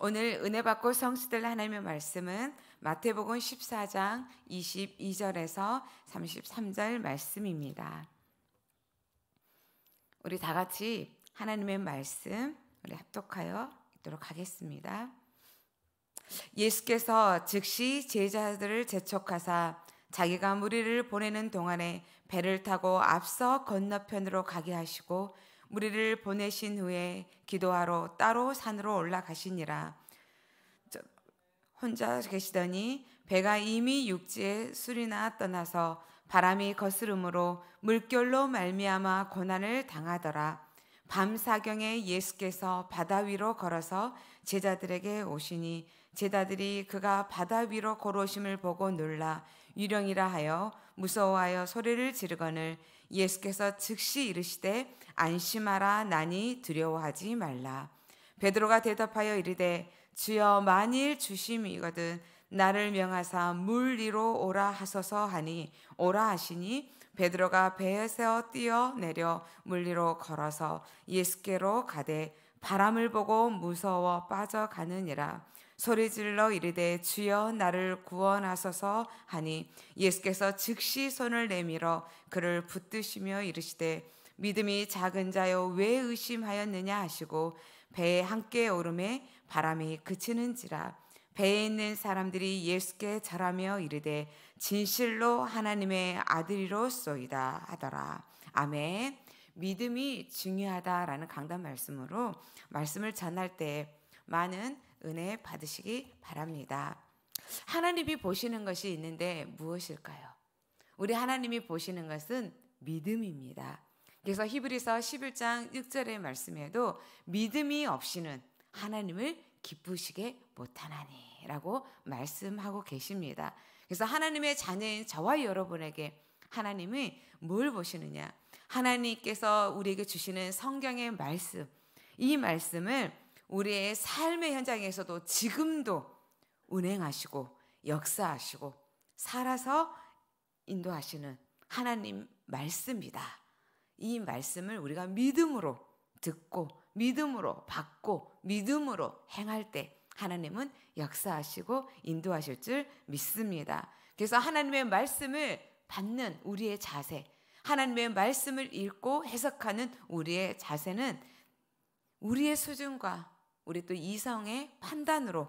오늘 은혜 받고 성수될 하나님의 말씀은 마태복음 14장 22절에서 33절 말씀입니다. 우리 다 같이 하나님의 말씀 우리 합독하여 읽도록 하겠습니다. 예수께서 즉시 제자들을 재촉하사 자기가 무리를 보내는 동안에 배를 타고 앞서 건너편으로 가게 하시고 무리를 보내신 후에 기도하러 따로 산으로 올라가시니라. 혼자 계시더니 배가 이미 육지에 술이나 떠나서 바람이 거스름으로 물결로 말미암아 고난을 당하더라. 밤 사경에 예수께서 바다 위로 걸어서 제자들에게 오시니 제자들이 그가 바다 위로 걸어오심을 보고 놀라 유령이라 하여 무서워하여 소리를 지르거늘 예수께서 즉시 이르시되 안심하라 나니 두려워하지 말라 베드로가 대답하여 이르되 주여 만일 주심이거든 나를 명하사 물 위로 오라 하소서 하니 오라 하시니 베드로가 배에 세어 뛰어 내려 물 위로 걸어서 예수께로 가되 바람을 보고 무서워 빠져가느니라 소리질러 이르되 주여 나를 구원하소서 하니 예수께서 즉시 손을 내밀어 그를 붙드시며 이르시되 믿음이 작은 자여 왜 의심하였느냐 하시고 배에 함께 오름에 바람이 그치는지라 배에 있는 사람들이 예수께 절하며 이르되 진실로 하나님의 아들이로소이다 하더라 아멘 믿음이 중요하다라는 강단 말씀으로 말씀을 전할 때 많은 은혜 받으시기 바랍니다. 하나님이 보시는 것이 있는데 무엇일까요? 우리 하나님이 보시는 것은 믿음입니다. 그래서 히브리서 11장 1절의 말씀에도 믿음이 없이는 하나님을 기쁘시게 못하나니라고 말씀하고 계십니다. 그래서 하나님의 자녀인 저와 여러분에게 하나님이 뭘 보시느냐? 하나님께서 우리에게 주시는 성경의 말씀, 이 말씀을 우리의 삶의 현장에서도 지금도 운행하시고 역사하시고 살아서 인도하시는 하나님 말씀이다. 이 말씀을 우리가 믿음으로 듣고 믿음으로 받고 믿음으로 행할 때 하나님은 역사하시고 인도하실 줄 믿습니다. 그래서 하나님의 말씀을 받는 우리의 자세, 하나님의 말씀을 읽고 해석하는 우리의 자세는 우리의 수준과 우리 또 이성의 판단으로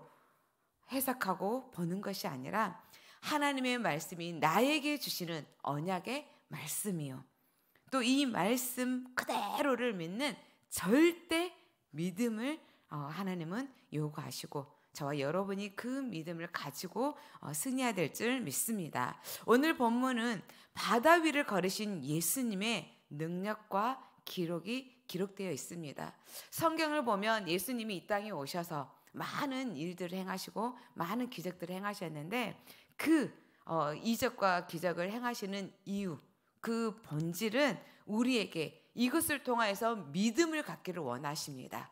해석하고 보는 것이 아니라 하나님의 말씀이 나에게 주시는 언약의 말씀이요. 또 이 말씀 그대로를 믿는 절대 믿음을 어, 하나님은 요구하시고 저와 여러분이 그 믿음을 가지고 어, 승리해야 될 줄 믿습니다. 오늘 본문은 바다 위를 걸으신 예수님의 능력과 기록이 기록되어 있습니다. 성경을 보면 예수님이 이 땅에 오셔서 많은 일들을 행하시고 많은 기적들을 행하셨는데 그 어, 이적과 기적을 행하시는 이유, 그 본질은 우리에게 이것을 통하여서 믿음을 갖기를 원하십니다.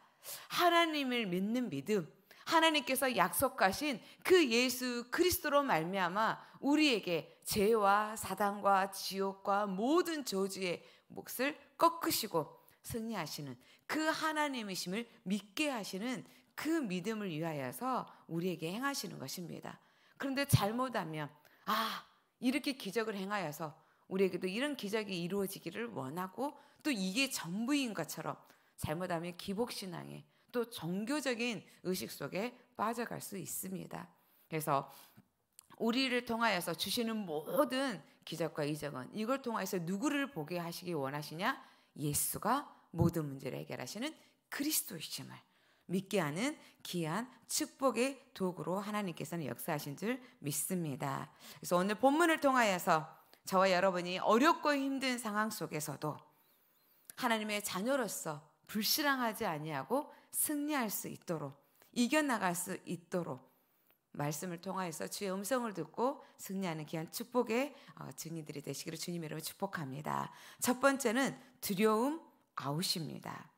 하나님을 믿는 믿음, 하나님께서 약속하신 그 예수 그리스도로 말미암아 우리에게 죄와 사단과 지옥과 모든 저주의 몫을 꺾으시고 승리하시는 그 하나님이심을 믿게 하시는 그 믿음을 위하여서 우리에게 행하시는 것입니다. 그런데 잘못하면 아 이렇게 기적을 행하여서 우리에게도 이런 기적이 이루어지기를 원하고 또 이게 전부인 것처럼 잘못하면 기복신앙에 또 종교적인 의식 속에 빠져갈 수 있습니다. 그래서 우리를 통하여서 주시는 모든 기적과 이적은 이걸 통하여서 누구를 보게 하시기 원하시냐? 예수가 모든 문제를 해결하시는 그리스도이심을 믿게 하는 귀한 축복의 도구로 하나님께서는 역사하신 줄 믿습니다. 그래서 오늘 본문을 통하여서 저와 여러분이 어렵고 힘든 상황 속에서도 하나님의 자녀로서 불신앙하지 아니하고 승리할 수 있도록 이겨나갈 수 있도록 말씀을 통하여서 주의 음성을 듣고 승리하는 귀한 축복의 어, 증인들이 되시기를 주님 이름으로 축복합니다. 첫 번째는 두려움 아웃입니다.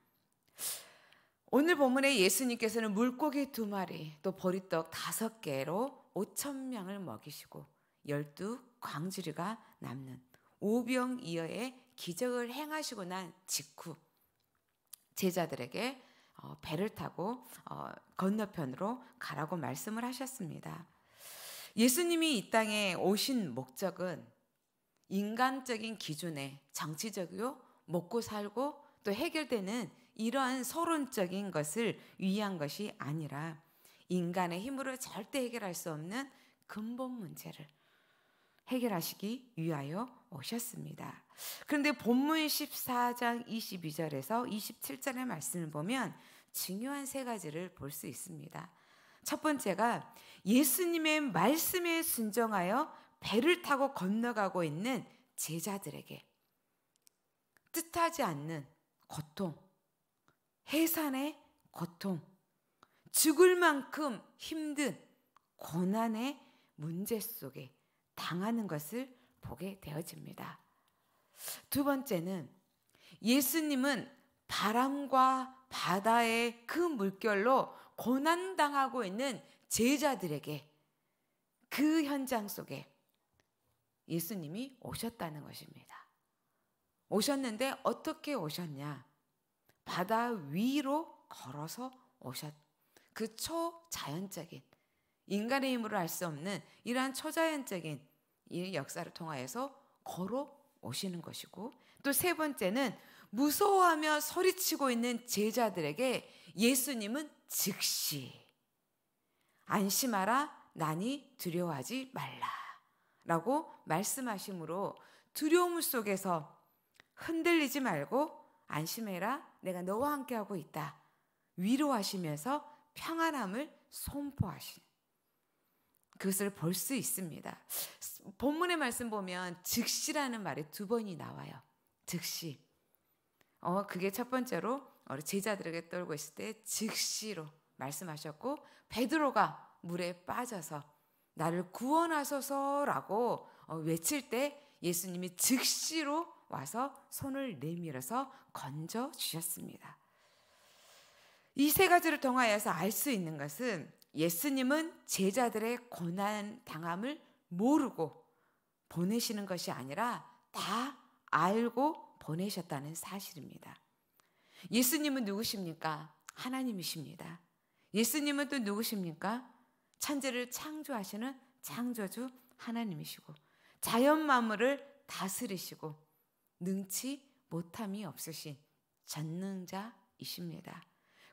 오늘 본문에 예수님께서는 물고기 두 마리, 또 보리떡 다섯 개로 5천 명을 먹이시고 열두 광주리가 남는 오병이어의 기적을 행하시고 난 직후 제자들에게 어, 배를 타고 어, 건너편으로 가라고 말씀을 하셨습니다. 예수님이 이 땅에 오신 목적은 인간적인 기준에 정치적이요 먹고 살고 또 해결되는 이러한 서론적인 것을 위한 것이 아니라 인간의 힘으로 절대 해결할 수 없는 근본 문제를 해결하시기 위하여 오셨습니다. 그런데 본문 14장 22절에서 27절의 말씀을 보면 중요한 세 가지를 볼 수 있습니다. 첫 번째가 예수님의 말씀에 순종하여 배를 타고 건너가고 있는 제자들에게 뜻하지 않는 고통, 해산의 고통, 죽을 만큼 힘든 고난의 문제 속에 당하는 것을 보게 되어집니다. 두 번째는 예수님은 바람과 바다의 그 물결로 고난당하고 있는 제자들에게 그 현장 속에 예수님이 오셨다는 것입니다. 오셨는데 어떻게 오셨냐? 바다 위로 걸어서 오셨. 그 초자연적인 인간의 힘으로 알 수 없는 이러한 초자연적인 이 역사를 통하여서 걸어 오시는 것이고 또 세 번째는 무서워하며 소리치고 있는 제자들에게 예수님은 즉시 안심하라 난이 두려워하지 말라라고 말씀하심으로 두려움 속에서 흔들리지 말고 안심해라. 내가 너와 함께하고 있다. 위로하시면서 평안함을 선포하신 그것을 볼 수 있습니다. 본문의 말씀 보면 즉시라는 말이 두 번이 나와요. 즉시. 어, 그게 첫 번째로 제자들에게 떨고 있을 때 즉시로 말씀하셨고 베드로가 물에 빠져서 나를 구원하소서라고 어, 외칠 때 예수님이 즉시로 와서 손을 내밀어서 건져 주셨습니다. 이 세 가지를 통하여서 알 수 있는 것은 예수님은 제자들의 고난 당함을 모르고 보내시는 것이 아니라 다 알고 보내셨다는 사실입니다. 예수님은 누구십니까? 하나님이십니다. 예수님은 또 누구십니까? 천지를 창조하시는 창조주 하나님이시고 자연 만물을 다스리시고 능치 못함이 없으신 전능자이십니다.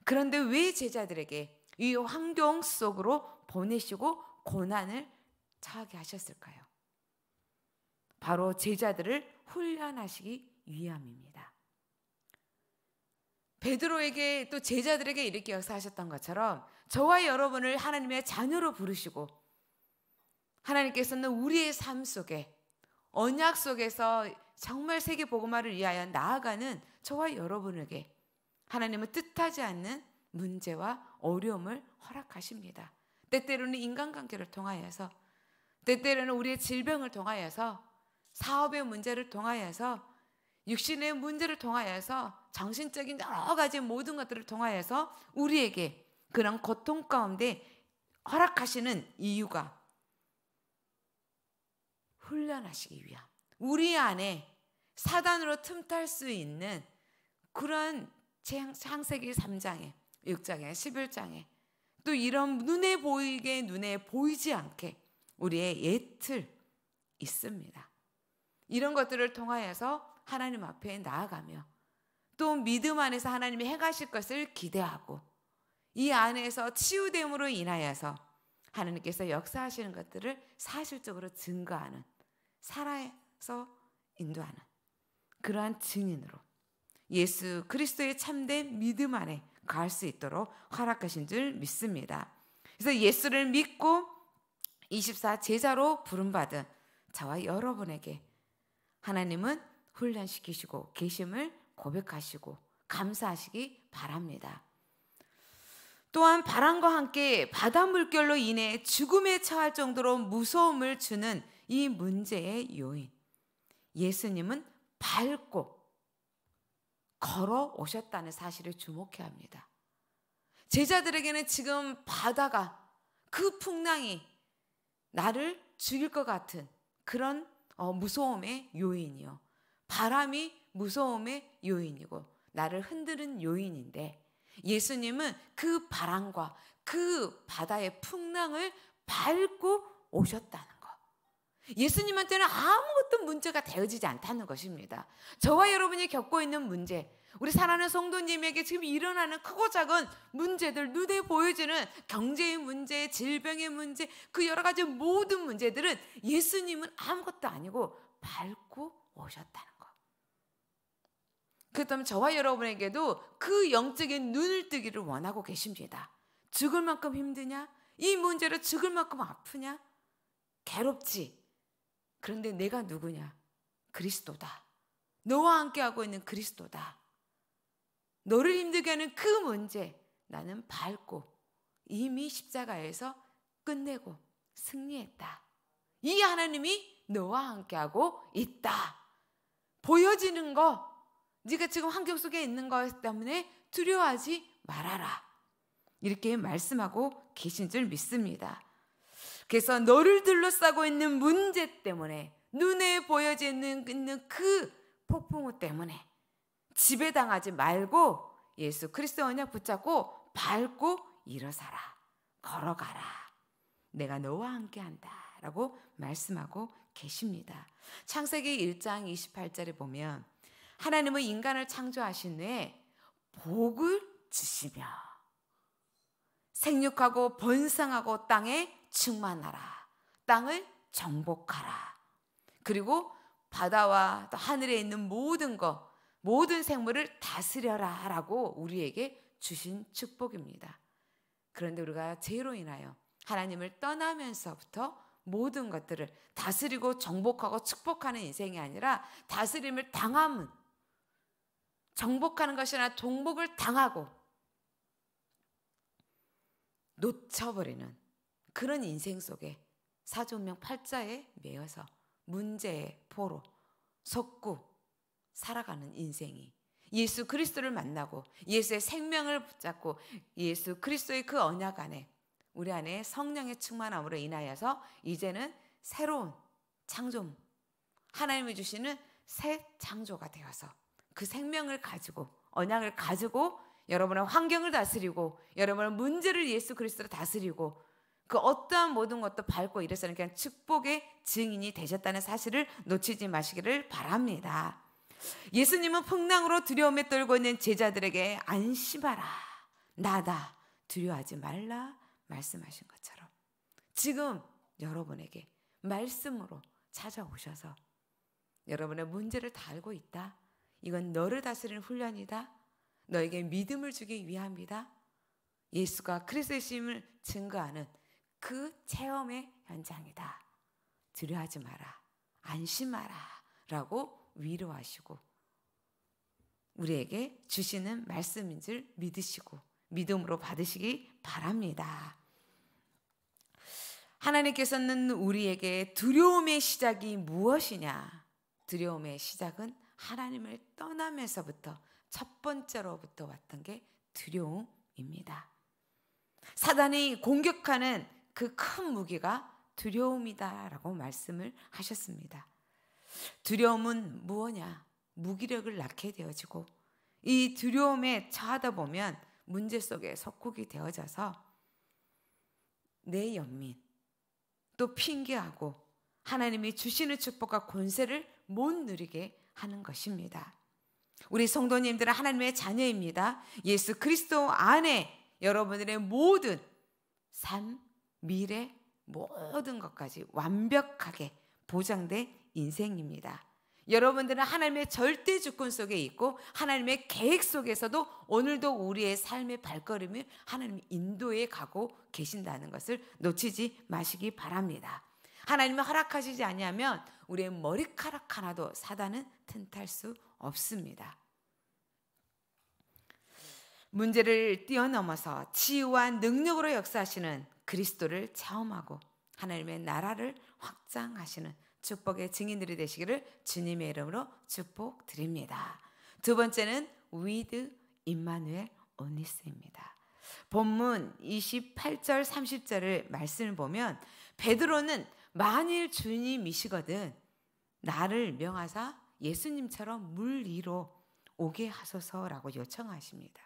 그런데 왜 제자들에게 이 환경 속으로 보내시고 고난을 처하게 하셨을까요? 바로 제자들을 훈련하시기 위함입니다. 베드로에게 또 제자들에게 이렇게 역사하셨던 것처럼 저와 여러분을 하나님의 자녀로 부르시고 하나님께서는 우리의 삶 속에 언약 속에서 정말 세계 복음화를 위하여 나아가는 저와 여러분에게 하나님은 뜻하지 않는 문제와 어려움을 허락하십니다. 때때로는 인간관계를 통하여서 때때로는 우리의 질병을 통하여서 사업의 문제를 통하여서 육신의 문제를 통하여서 정신적인 여러 가지 모든 것들을 통하여서 우리에게 그런 고통 가운데 허락하시는 이유가 훈련하시기 위함. 우리 안에 사단으로 틈탈 수 있는 그런 창세기 3장에 6장에 11장에 또 이런 눈에 보이게 눈에 보이지 않게 우리의 예틀 있습니다. 이런 것들을 통하여서 하나님 앞에 나아가며 또 믿음 안에서 하나님이 행하실 것을 기대하고 이 안에서 치유됨으로 인하여서 하나님께서 역사하시는 것들을 사실적으로 증거하는 살아의 서 인도하는 그러한 증인으로 예수 그리스도의 참된 믿음 안에 가할 수 있도록 허락하신 줄 믿습니다. 그래서 예수를 믿고 24 제자로 부름받은 저와 여러분에게 하나님은 훈련시키시고 계심을 고백하시고 감사하시기 바랍니다. 또한 바람과 함께 바다 물결로 인해 죽음에 처할 정도로 무서움을 주는 이 문제의 요인. 예수님은 밟고 걸어 오셨다는 사실을 주목해야 합니다. 제자들에게는 지금 바다가 그 풍랑이 나를 죽일 것 같은 그런 어, 무서움의 요인이요. 바람이 무서움의 요인이고 나를 흔드는 요인인데 예수님은 그 바람과 그 바다의 풍랑을 밟고 오셨다는 예수님한테는 아무것도 문제가 되어지지 않다는 것입니다. 저와 여러분이 겪고 있는 문제, 우리 사랑하는 성도님에게 지금 일어나는 크고 작은 문제들 눈에 보여지는 경제의 문제, 질병의 문제, 그 여러 가지 모든 문제들은 예수님은 아무것도 아니고 밟고 오셨다는 것. 그렇다면 저와 여러분에게도 그 영적인 눈을 뜨기를 원하고 계십니다. 죽을 만큼 힘드냐? 이 문제로 죽을 만큼 아프냐? 괴롭지? 그런데 내가 누구냐? 그리스도다. 너와 함께 하고 있는 그리스도다. 너를 힘들게 하는 그 문제 나는 밟고 이미 십자가에서 끝내고 승리했다. 이 하나님이 너와 함께하고 있다. 보여지는 거, 네가 지금 환경 속에 있는 것 때문에 두려워하지 말아라. 이렇게 말씀하고 계신 줄 믿습니다. 그래서 너를 둘러싸고 있는 문제 때문에 눈에 보여지는 그 폭풍우 때문에 지배당하지 말고 예수 그리스도 언약 붙잡고 밟고 일어서라 걸어가라 내가 너와 함께한다라고 말씀하고 계십니다. 창세기 1장 28절에 보면 하나님은 인간을 창조하신 후에 복을 주시며 생육하고 번성하고 땅에 충만하라. 땅을 정복하라. 그리고 바다와 또 하늘에 있는 모든 것, 모든 생물을 다스려라. 라고 우리에게 주신 축복입니다. 그런데 우리가 죄로 인하여 하나님을 떠나면서부터 모든 것들을 다스리고 정복하고 축복하는 인생이 아니라 다스림을 당함은 정복하는 것이나 종복을 당하고 놓쳐버리는 그런 인생 속에 사존명 팔자에 매여서 문제의 포로 속고 살아가는 인생이 예수 그리스도를 만나고 예수의 생명을 붙잡고 예수 그리스도의 그 언약 안에 우리 안에 성령의 충만함으로 인하여서 이제는 새로운 창조 하나님이 주시는 새 창조가 되어서 그 생명을 가지고 언약을 가지고 여러분의 환경을 다스리고 여러분의 문제를 예수 그리스도로 다스리고 그 어떠한 모든 것도 밟고 이랬서는 그냥 축복의 증인이 되셨다는 사실을 놓치지 마시기를 바랍니다. 예수님은 풍랑으로 두려움에 떨고 있는 제자들에게 안심하라. 나다. 두려워하지 말라. 말씀하신 것처럼 지금 여러분에게 말씀으로 찾아오셔서 여러분의 문제를 다 알고 있다. 이건 너를 다스리는 훈련이다. 너에게 믿음을 주기 위함이다. 예수가 그리스의 심을 증거하는 그 체험의 현장이다. 두려하지 마라. 안심하라. 라고 위로하시고 우리에게 주시는 말씀인 줄 믿으시고 믿음으로 받으시기 바랍니다. 하나님께서는 우리에게 두려움의 시작이 무엇이냐? 두려움의 시작은 하나님을 떠나면서부터 첫 번째로부터 왔던 게 두려움입니다. 사단이 공격하는 그 큰 무기가 두려움이다라고 말씀을 하셨습니다. 두려움은 무엇냐? 무기력을 낳게 되어지고 이 두려움에 처하다 보면 문제 속에 속국이 되어져서 내 연민 또 핑계하고 하나님이 주시는 축복과 권세를 못 누리게 하는 것입니다. 우리 성도님들은 하나님의 자녀입니다. 예수 그리스도 안에 여러분들의 모든 삶, 미래, 모든 것까지 완벽하게 보장된 인생입니다. 여러분들은 하나님의 절대 주권 속에 있고 하나님의 계획 속에서도 오늘도 우리의 삶의 발걸음을 하나님 인도에 가고 계신다는 것을 놓치지 마시기 바랍니다. 하나님은 허락하시지 않냐면 우리의 머리카락 하나도 사단은 튼탈 수 없습니다. 문제를 뛰어넘어서 치유와 능력으로 역사하시는 그리스도를 체험하고 하나님의 나라를 확장하시는 축복의 증인들이 되시기를 주님의 이름으로 축복드립니다. 두 번째는 위드 임마누엘 오니스입니다. 본문 28절 30절을 말씀을 보면 베드로는 만일 주님이시거든 나를 명하사 예수님처럼 물 위로 오게 하소서라고 요청하십니다.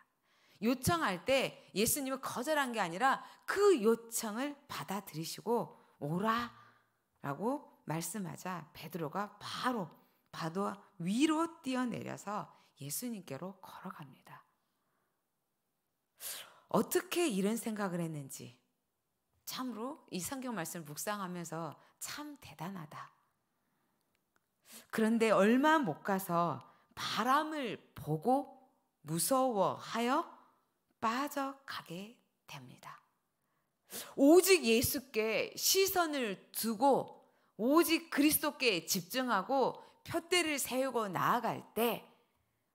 요청할 때 예수님은 거절한 게 아니라 그 요청을 받아들이시고 오라라고 말씀하자 베드로가 바로 바도 위로 뛰어내려서 예수님께로 걸어갑니다. 어떻게 이런 생각을 했는지 참으로 이 성경 말씀을 묵상하면서 참 대단하다. 그런데 얼마 못 가서 바람을 보고 무서워하여 빠져가게 됩니다. 오직 예수께 시선을 두고 오직 그리스도께 집중하고 표대를 세우고 나아갈 때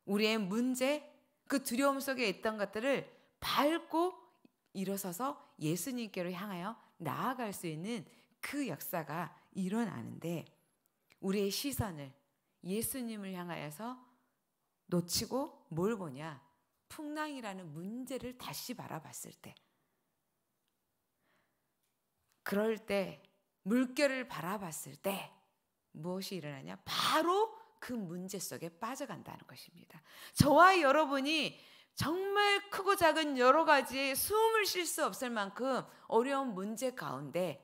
우리의 문제, 그 두려움 속에 있던 것들을 밟고 일어서서 예수님께로 향하여 나아갈 수 있는 그 역사가 일어나는데 우리의 시선을 예수님을 향하여서 놓치고 뭘 보냐? 풍랑이라는 문제를 다시 바라봤을 때. 그럴 때, 물결을 바라봤을 때, 무엇이 일어나냐? 바로 그 문제 속에 빠져간다는 것입니다. 저와 여러분이 정말 크고 작은 여러 가지 숨을 쉴 수 없을 만큼 어려운 문제 가운데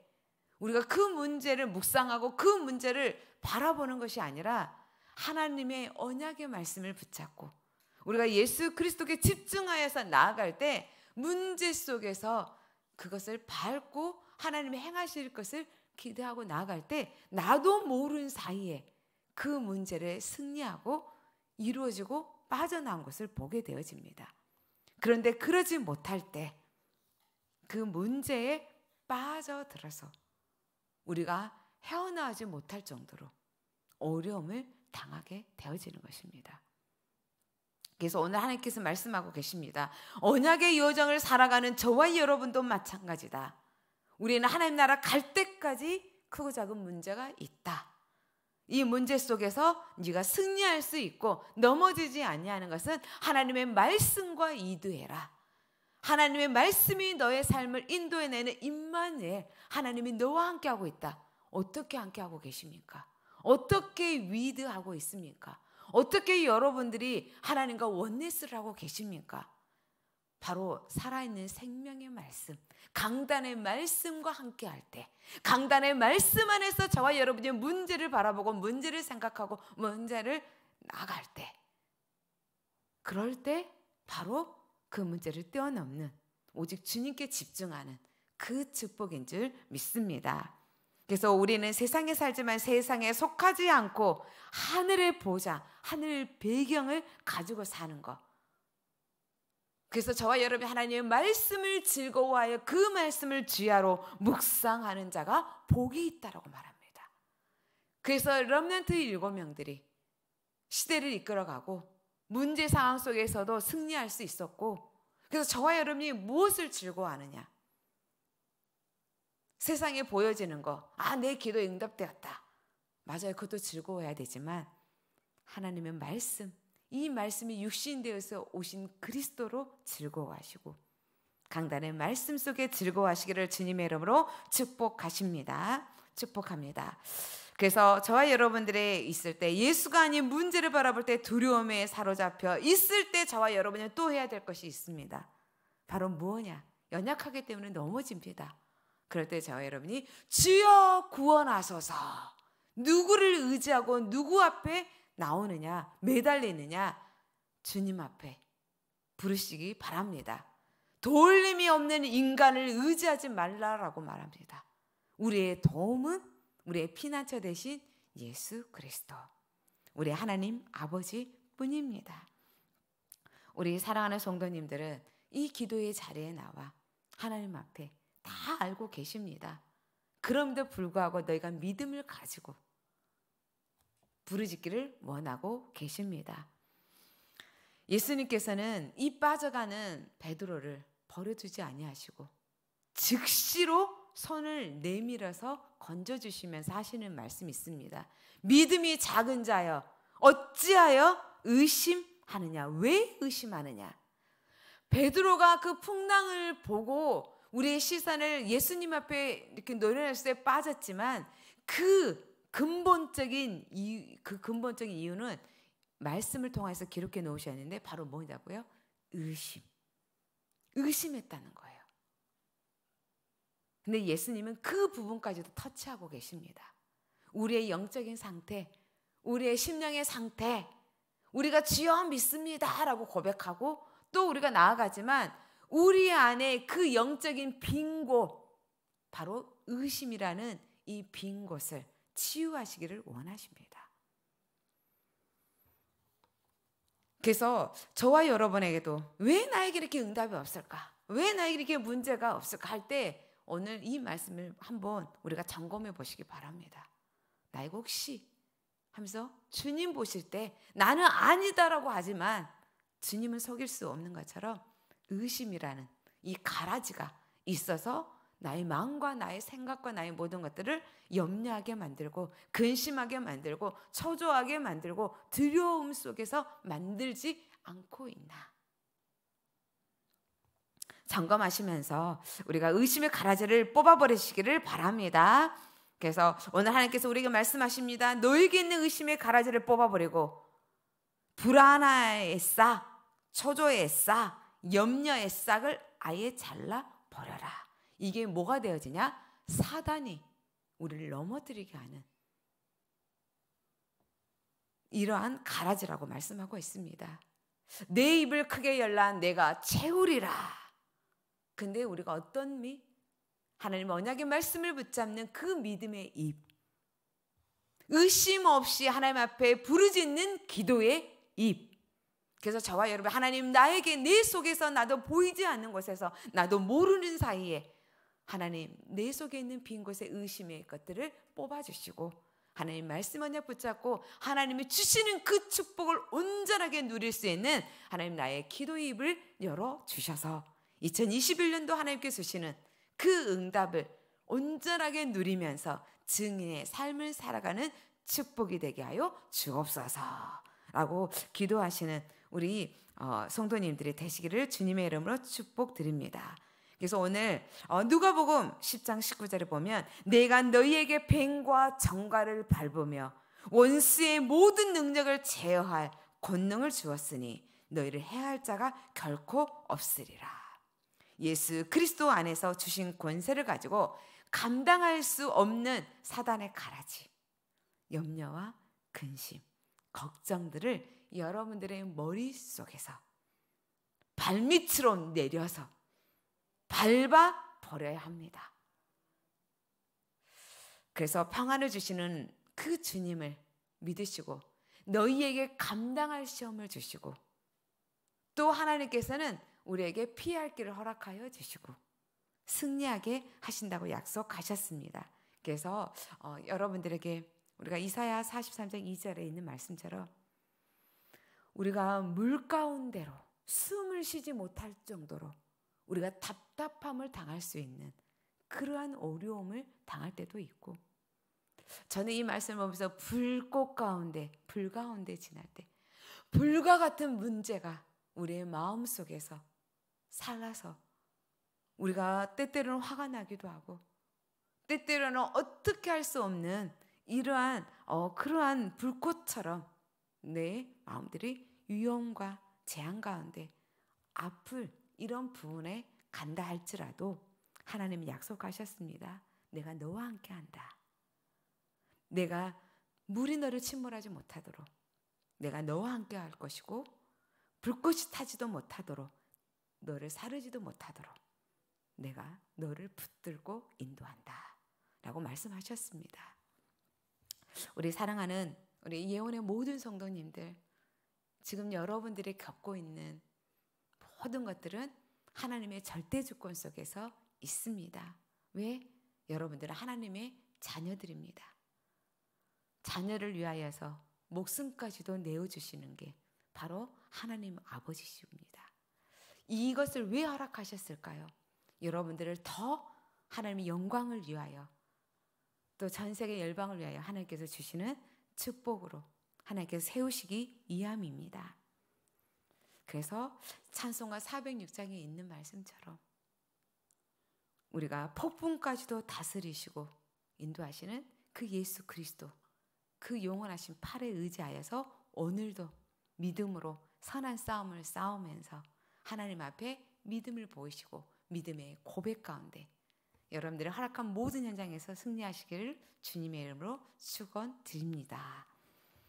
우리가 그 문제를 묵상하고 그 문제를 바라보는 것이 아니라 하나님의 언약의 말씀을 붙잡고 우리가 예수 그리스도께 집중하여서 나아갈 때 문제 속에서 그것을 밟고 하나님이 행하실 것을 기대하고 나아갈 때 나도 모르는 사이에 그 문제를 승리하고 이루어지고 빠져나온 것을 보게 되어집니다. 그런데 그러지 못할 때 그 문제에 빠져들어서 우리가 헤어나오지 못할 정도로 어려움을 당하게 되어지는 것입니다. 그래서 오늘 하나님께서 말씀하고 계십니다. 언약의 여정을 살아가는 저와 여러분도 마찬가지다. 우리는 하나님 나라 갈 때까지 크고 작은 문제가 있다. 이 문제 속에서 네가 승리할 수 있고 넘어지지 아니하는 것은 하나님의 말씀과 이두해라. 하나님의 말씀이 너의 삶을 인도해내는 임만에 하나님이 너와 함께하고 있다. 어떻게 함께하고 계십니까? 어떻게 위드하고 있습니까? 어떻게 여러분들이 하나님과 원리스를 하고 계십니까? 바로 살아있는 생명의 말씀, 강단의 말씀과 함께 할 때, 강단의 말씀 안에서 저와 여러분이 문제를 바라보고, 문제를 생각하고, 문제를 나갈 때, 그럴 때 바로 그 문제를 뛰어넘는, 오직 주님께 집중하는 그 축복인 줄 믿습니다. 그래서 우리는 세상에 살지만 세상에 속하지 않고 하늘의 보좌, 하늘 배경을 가지고 사는 것. 그래서 저와 여러분이 하나님의 말씀을 즐거워하여 그 말씀을 주야로 묵상하는 자가 복이 있다라고 말합니다. 그래서 럼넌트 일곱 명들이 시대를 이끌어가고 문제 상황 속에서도 승리할 수 있었고 그래서 저와 여러분이 무엇을 즐거워하느냐? 세상에 보여지는 거, 아, 내 기도 응답되었다. 맞아요. 그것도 즐거워야 되지만 하나님의 말씀, 이 말씀이 육신되어서 오신 그리스도로 즐거워하시고 강단의 말씀 속에 즐거워하시기를 주님의 이름으로 축복하십니다. 축복합니다. 그래서 저와 여러분들의 있을 때 예수가 아닌 문제를 바라볼 때 두려움에 사로잡혀 있을 때 저와 여러분이 또 해야 될 것이 있습니다. 바로 무엇냐? 연약하기 때문에 넘어집니다. 그럴 때 저와 여러분이 주여 구원하소서 누구를 의지하고 누구 앞에 나오느냐, 매달리느냐, 주님 앞에 부르시기 바랍니다. 도림이 없는 인간을 의지하지 말라라고 말합니다. 우리의 도움은 우리의 피난처 대신 예수 그리스도, 우리 하나님 아버지 뿐입니다. 우리 사랑하는 성도님들은 이 기도의 자리에 나와 하나님 앞에 다 알고 계십니다. 그럼에도 불구하고 너희가 믿음을 가지고 부르짖기를 원하고 계십니다. 예수님께서는 이 빠져가는 베드로를 버려두지 아니하시고 즉시로 손을 내밀어서 건져 주시면서 하시는 말씀이 있습니다. 믿음이 작은 자여 어찌하여 의심하느냐? 왜 의심하느냐? 베드로가 그 풍랑을 보고 우리의 시선을 예수님 앞에 이렇게 노려낼 때 빠졌지만 그 근본적인 이유, 그 근본적인 이유는 말씀을 통해서 기록해 놓으셨는데 바로 뭐냐고요? 의심. 의심했다는 거예요. 근데 예수님은 그 부분까지도 터치하고 계십니다. 우리의 영적인 상태, 우리의 심령의 상태, 우리가 주여 믿습니다라고 고백하고 또 우리가 나아가지만 우리 안에 그 영적인 빈 곳, 바로 의심이라는 이 빈 곳을 치유하시기를 원하십니다. 그래서 저와 여러분에게도 왜 나에게 이렇게 응답이 없을까? 왜 나에게 이렇게 문제가 없을까? 할 때 오늘 이 말씀을 한번 우리가 점검해 보시기 바랍니다. 나에게 혹시 하면서 주님 보실 때 나는 아니다라고 하지만 주님은 속일 수 없는 것처럼 의심이라는 이 가라지가 있어서 나의 마음과 나의 생각과 나의 모든 것들을 염려하게 만들고 근심하게 만들고 초조하게 만들고 두려움 속에서 만들지 않고 있나. 점검하시면서 우리가 의심의 가라지를 뽑아버리시기를 바랍니다. 그래서 오늘 하나님께서 우리에게 말씀하십니다. 너에게 있는 의심의 가라지를 뽑아버리고 불안의 싹, 초조의 싹, 염려의 싹을 아예 잘라 이게 뭐가 되어지냐? 사단이 우리를 넘어뜨리게 하는 이러한 가라지라고 말씀하고 있습니다. 내 입을 크게 열라 내가 채우리라. 근데 우리가 어떤 미? 하나님 언약의 말씀을 붙잡는 그 믿음의 입. 의심 없이 하나님 앞에 부르짖는 기도의 입. 그래서 저와 여러분 하나님 나에게 내 속에서 나도 보이지 않는 곳에서 나도 모르는 사이에 하나님 내 속에 있는 빈 곳에 의심의 것들을 뽑아주시고 하나님 말씀 언약 붙잡고 하나님이 주시는 그 축복을 온전하게 누릴 수 있는 하나님 나의 기도의 입을 열어 주셔서 2021년도 하나님께 주시는 그 응답을 온전하게 누리면서 증인의 삶을 살아가는 축복이 되게 하여 주옵소서라고 기도하시는 우리 어, 성도님들이 되시기를 주님의 이름으로 축복드립니다. 그래서 오늘 어, 누가복음 10장 19절에 보면 내가 너희에게 뱀과 정갈을 밟으며 원수의 모든 능력을 제어할 권능을 주었으니 너희를 해할 자가 결코 없으리라. 예수 그리스도 안에서 주신 권세를 가지고 감당할 수 없는 사단의 가라지, 염려와 근심, 걱정들을 여러분들의 머릿속에서 발밑으로 내려서 밟아 버려야 합니다. 그래서 평안을 주시는 그 주님을 믿으시고 너희에게 감당할 시험을 주시고 또 하나님께서는 우리에게 피할 길을 허락하여 주시고 승리하게 하신다고 약속하셨습니다. 그래서 어, 여러분들에게 우리가 이사야 43장 2절에 있는 말씀처럼 우리가 물 가운데로 숨을 쉬지 못할 정도로 우리가 답답함을 당할 수 있는 그러한 어려움을 당할 때도 있고 저는 이 말씀을 보면서 불꽃 가운데 불 가운데 지날 때 불과 같은 문제가 우리의 마음 속에서 살아서 우리가 때때로는 화가 나기도 하고 때때로는 어떻게 할 수 없는 이러한 어, 그러한 불꽃처럼 내 마음들이 위험과 재앙 가운데 앞을 이런 부분에 간다 할지라도 하나님이 약속하셨습니다. 내가 너와 함께 한다. 내가 물이 너를 침몰하지 못하도록 내가 너와 함께 할 것이고 불꽃이 타지도 못하도록 너를 사르지도 못하도록 내가 너를 붙들고 인도한다. 라고 말씀하셨습니다. 우리 사랑하는 우리 예원의 모든 성도님들, 지금 여러분들이 겪고 있는 모든 것들은 하나님의 절대 주권 속에서 있습니다. 왜? 여러분들은 하나님의 자녀들입니다. 자녀를 위하여서 목숨까지도 내어주시는 게 바로 하나님 아버지십니다. 이것을 왜 허락하셨을까요? 여러분들을 더 하나님의 영광을 위하여 또 전 세계 열방을 위하여 하나님께서 주시는 축복으로 하나님께서 세우시기 위함입니다. 그래서 찬송가 406장에 있는 말씀처럼 우리가 폭풍까지도 다스리시고 인도하시는 그 예수 그리스도 그 영원하신 팔에 의지하여서 오늘도 믿음으로 선한 싸움을 싸우면서 하나님 앞에 믿음을 보이시고 믿음의 고백 가운데 여러분들의 허락한 모든 현장에서 승리하시기를 주님의 이름으로 축원드립니다.